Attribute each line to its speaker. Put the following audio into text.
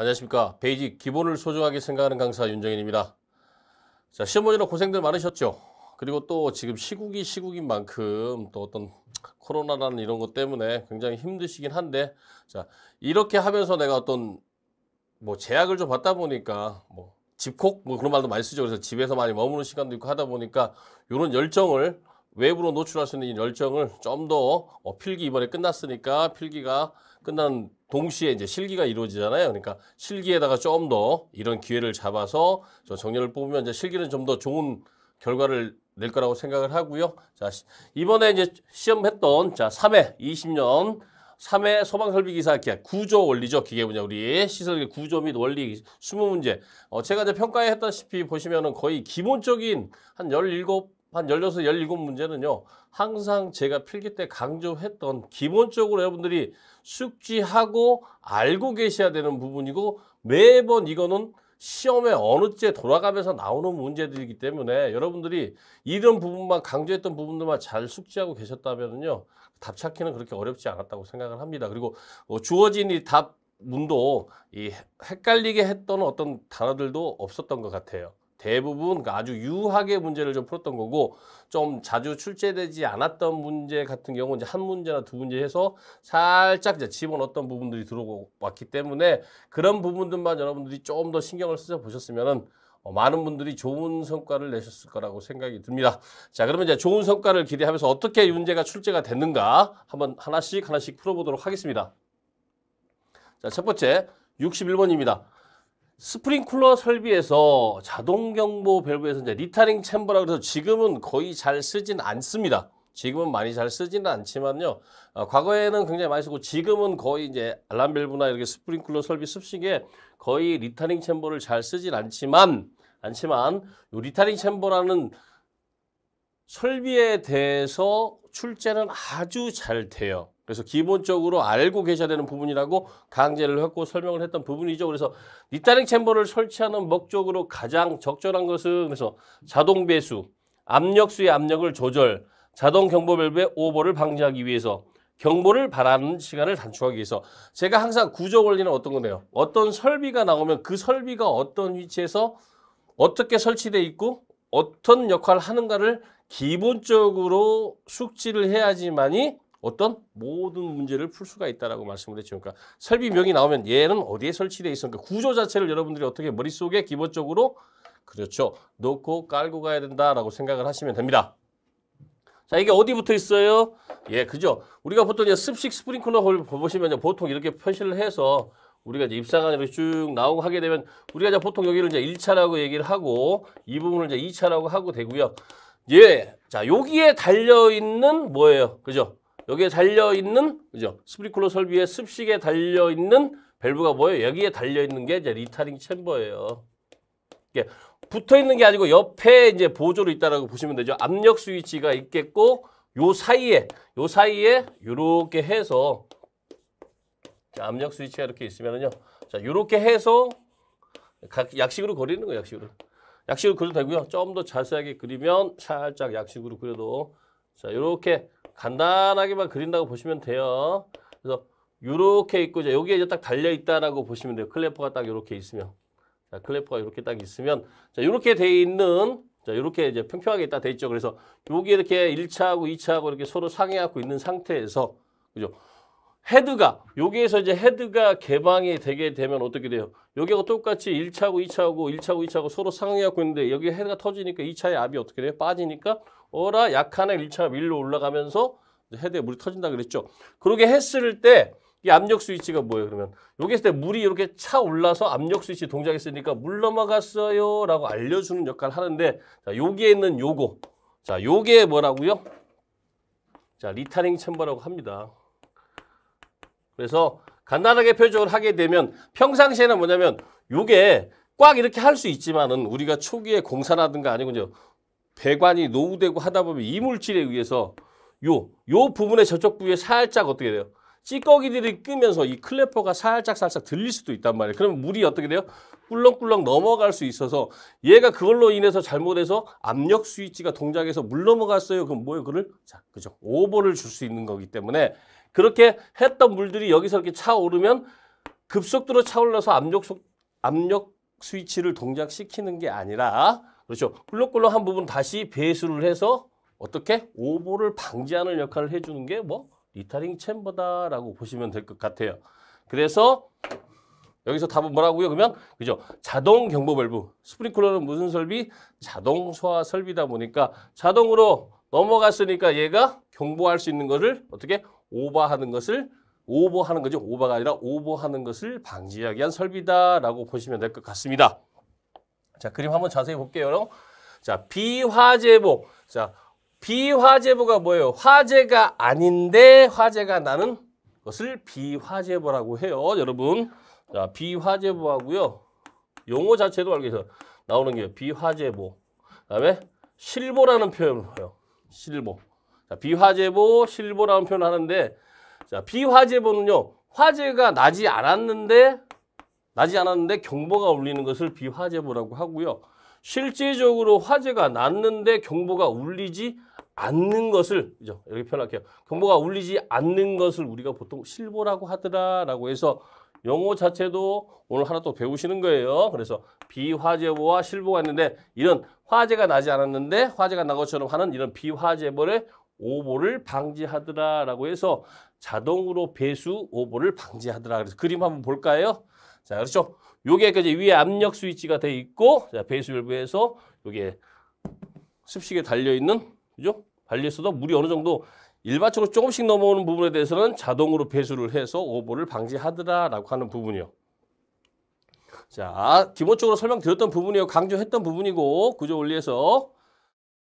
Speaker 1: 안녕하십니까. 베이직 기본을 소중하게 생각하는 강사 윤정인입니다. 자, 시험 보느라 고생들 많으셨죠? 그리고 또 지금 시국이 시국인 만큼 또 어떤 코로나라는 이런 것 때문에 굉장히 힘드시긴 한데 자, 이렇게 하면서 내가 어떤 뭐 제약을 좀 받다 보니까 뭐 집콕 뭐 그런 말도 많이 쓰죠. 그래서 집에서 많이 머무는 시간도 있고 하다 보니까 이런 열정을 외부로 노출할 수 있는 이 열정을 좀더 어, 필기 이번에 끝났으니까 필기가 끝난 동시에 이제 실기가 이루어지잖아요. 그러니까 실기에다가 좀 더 이런 기회를 잡아서 저 정렬을 뽑으면 이제 실기는 좀 더 좋은 결과를 낼 거라고 생각을 하고요. 자, 이번에 이제 시험했던 자, 3회 20년 3회 소방설비기사 기학 구조 원리죠. 기계 분야 우리 시설의 구조 및 원리 20문제. 어, 제가 이제 평가에 했다시피 보시면은 거의 기본적인 한17 한 16, 17문제는요. 항상 제가 필기 때 강조했던 기본적으로 여러분들이 숙지하고 알고 계셔야 되는 부분이고 매번 이거는 시험에 어느 때 돌아가면서 나오는 문제들이기 때문에 여러분들이 이런 부분만 강조했던 부분들만 잘 숙지하고 계셨다면요. 답 찾기는 그렇게 어렵지 않았다고 생각을 합니다. 그리고 어, 주어진 이 답 문도 이 헷갈리게 했던 어떤 단어들도 없었던 것 같아요. 대부분 그러니까 아주 유하게 문제를 좀 풀었던 거고 좀 자주 출제되지 않았던 문제 같은 경우 이제 한 문제나 두 문제 해서 살짝 이제 집어넣었던 부분들이 들어오고 왔기 때문에 그런 부분들만 여러분들이 좀 더 신경을 쓰셔 보셨으면은 어, 많은 분들이 좋은 성과를 내셨을 거라고 생각이 듭니다. 자, 그러면 이제 좋은 성과를 기대하면서 어떻게 문제가 출제가 됐는가 한번 하나씩 하나씩 풀어보도록 하겠습니다. 자, 첫 번째 61번입니다. 스프링쿨러 설비에서 자동 경보 밸브에서 이제 리타링 챔버라 그래서 지금은 거의 잘 쓰진 않습니다. 지금은 많이 잘 쓰지는 않지만요. 어, 과거에는 굉장히 많이 쓰고 지금은 거의 이제 알람 밸브나 이렇게 스프링쿨러 설비 습식에 거의 리타링 챔버를 잘 쓰진 않지만 않지만 요 리타링 챔버라는 설비에 대해서 출제는 아주 잘 돼요. 그래서 기본적으로 알고 계셔야 되는 부분이라고 강제를 했고 설명을 했던 부분이죠. 그래서 니타링 챔버를 설치하는 목적으로 가장 적절한 것은 그래서 자동 배수, 압력수의 압력을 조절, 자동 경보 밸브의 오버를 방지하기 위해서 경보를 바라는 시간을 단축하기 위해서 제가 항상 구조 원리는 어떤 거네요. 어떤 설비가 나오면 그 설비가 어떤 위치에서 어떻게 설치돼 있고 어떤 역할을 하는가를 기본적으로 숙지를 해야지만이 어떤 모든 문제를 풀 수가 있다라고 말씀을 했죠. 그러니까 설비명이 나오면 얘는 어디에 설치돼 있어? 그러니까 구조 자체를 여러분들이 어떻게 머릿속에 기본적으로 그렇죠. 놓고 깔고 가야 된다라고 생각을 하시면 됩니다. 자, 이게 어디 부터 있어요? 예, 그죠? 우리가 보통 이제 습식 스프링클러 보시면 보통 이렇게 표시를 해서 우리가 이제 입상관으로쭉 나오고 하게 되면 우리가 이제 보통 여기를 이제 1차라고 얘기를 하고 이 부분을 이제 2차라고 하고 되고요. 예. 자, 여기에 달려 있는 뭐예요? 그죠? 여기에 달려있는 그죠? 스프링클러 설비의 습식에 달려있는 밸브가 뭐예요? 여기에 달려있는 게 이제 리타링 챔버예요. 이게 붙어있는 게 아니고 옆에 이제 보조로 있다라고 보시면 되죠. 압력 스위치가 있겠고 요 사이에 요 사이에 요렇게 해서 압력 스위치가 이렇게 있으면은요. 자, 요렇게 해서 각, 약식으로 그리는 거예요, 약식으로. 약식으로 그려도 되고요. 좀 더 자세하게 그리면 살짝 약식으로 그려도 자, 요렇게 간단하게만 그린다고 보시면 돼요. 그래서 이렇게 있고 이제 여기에 이제 딱 달려 있다라고 보시면 돼요. 클래퍼가 딱 이렇게 있으면 자, 클래퍼가 이렇게 딱 있으면 자, 이렇게 돼 있는 자, 이렇게 이제 평평하게 딱 돼 있죠. 그래서 여기 이렇게 1차하고 2차하고 이렇게 서로 상해갖고 있는 상태에서 그죠? 헤드가 여기에서 이제 헤드가 개방이 되게 되면 어떻게 돼요? 여기하고 똑같이 1차하고 2차하고 1차하고 2차하고 서로 상응해갖고 있는데 여기 헤드가 터지니까 2차의 압이 어떻게 돼요? 빠지니까 어라 약한 애 1차가 밀로 올라가면서 헤드에 물이 터진다 그랬죠. 그러게 했을 때 이 압력 스위치가 뭐예요? 그러면 여기 있을 때 물이 이렇게 차 올라서 압력 스위치 동작했으니까 물 넘어갔어요 라고 알려주는 역할을 하는데 자, 여기에 있는 요거 자 요게 뭐라고요? 자 리타링 챔버라고 합니다. 그래서 간단하게 표적을 하게 되면 평상시에는 뭐냐면 요게 꽉 이렇게 할 수 있지만은 우리가 초기에 공사라든가 아니고 이 배관이 노후되고 하다 보면 이물질에 의해서 요, 요 부분의 저쪽 부위에 살짝 어떻게 돼요? 찌꺼기들이 끼면서이 클래퍼가 살짝 살짝 들릴 수도 있단 말이에요. 그러면 물이 어떻게 돼요? 꿀렁꿀렁 넘어갈 수 있어서 얘가 그걸로 인해서 잘못해서 압력 스위치가 동작해서 물 넘어갔어요. 그럼 뭐예요? 그를 자, 그죠? 오버를 줄 수 있는 거기 때문에 그렇게 했던 물들이 여기서 이렇게 차오르면 급속도로 차올라서 압력 속 압력 스위치를 동작시키는 게 아니라 그렇죠. 꿀렁꿀렁한 부분 다시 배수를 해서 어떻게 오버를 방지하는 역할을 해주는 게 뭐? 리타링 챔버다라고 보시면 될 것 같아요. 그래서 여기서 답은 뭐라고요? 그러면 그죠? 자동 경보 밸브. 스프링클러는 무슨 설비? 자동 소화 설비다 보니까 자동으로 넘어갔으니까 얘가 경보할 수 있는 것을 어떻게 오버하는 것을 오버하는 거죠. 오버가 아니라 오버하는 것을 방지하기 위한 설비다라고 보시면 될 것 같습니다. 자, 그림 한번 자세히 볼게요. 자, 비화재복. 자, 비화제보가 뭐예요? 화제가 아닌데 화제가 나는 것을 비화제보라고 해요. 여러분 자 비화제보하고요. 용어 자체도 알겠어 나오는 게 비화제보 그다음에 실보라는 표현을 해요. 실보 자, 비화제보 실보라는 표현을 하는데 자 비화제보는요. 화재가 나지 않았는데 나지 않았는데 경보가 울리는 것을 비화재보라고 하고요. 실제적으로 화재가 났는데 경보가 울리지 않는 것을 그죠? 이렇게 표현할게요. 경보가 울리지 않는 것을 우리가 보통 실보라고 하더라라고 해서 영어 자체도 오늘 하나 또 배우시는 거예요. 그래서 비화재보와 실보가 있는데 이런 화재가 나지 않았는데 화재가 난 것처럼 하는 이런 비화재보의 오보를 방지하더라라고 해서 자동으로 배수 오보를 방지하더라. 그래서 그림 한번 볼까요? 자, 그렇죠? 요게 이제 위에 압력 스위치가 돼 있고, 자, 베이스 밸브에서 요게 습식에 달려 있는, 그죠? 달려 있어도 물이 어느 정도 일반적으로 조금씩 넘어오는 부분에 대해서는 자동으로 배수를 해서 오버를 방지하더라라고 하는 부분이요. 자, 기본적으로 설명드렸던 부분이요. 강조했던 부분이고, 구조 원리에서.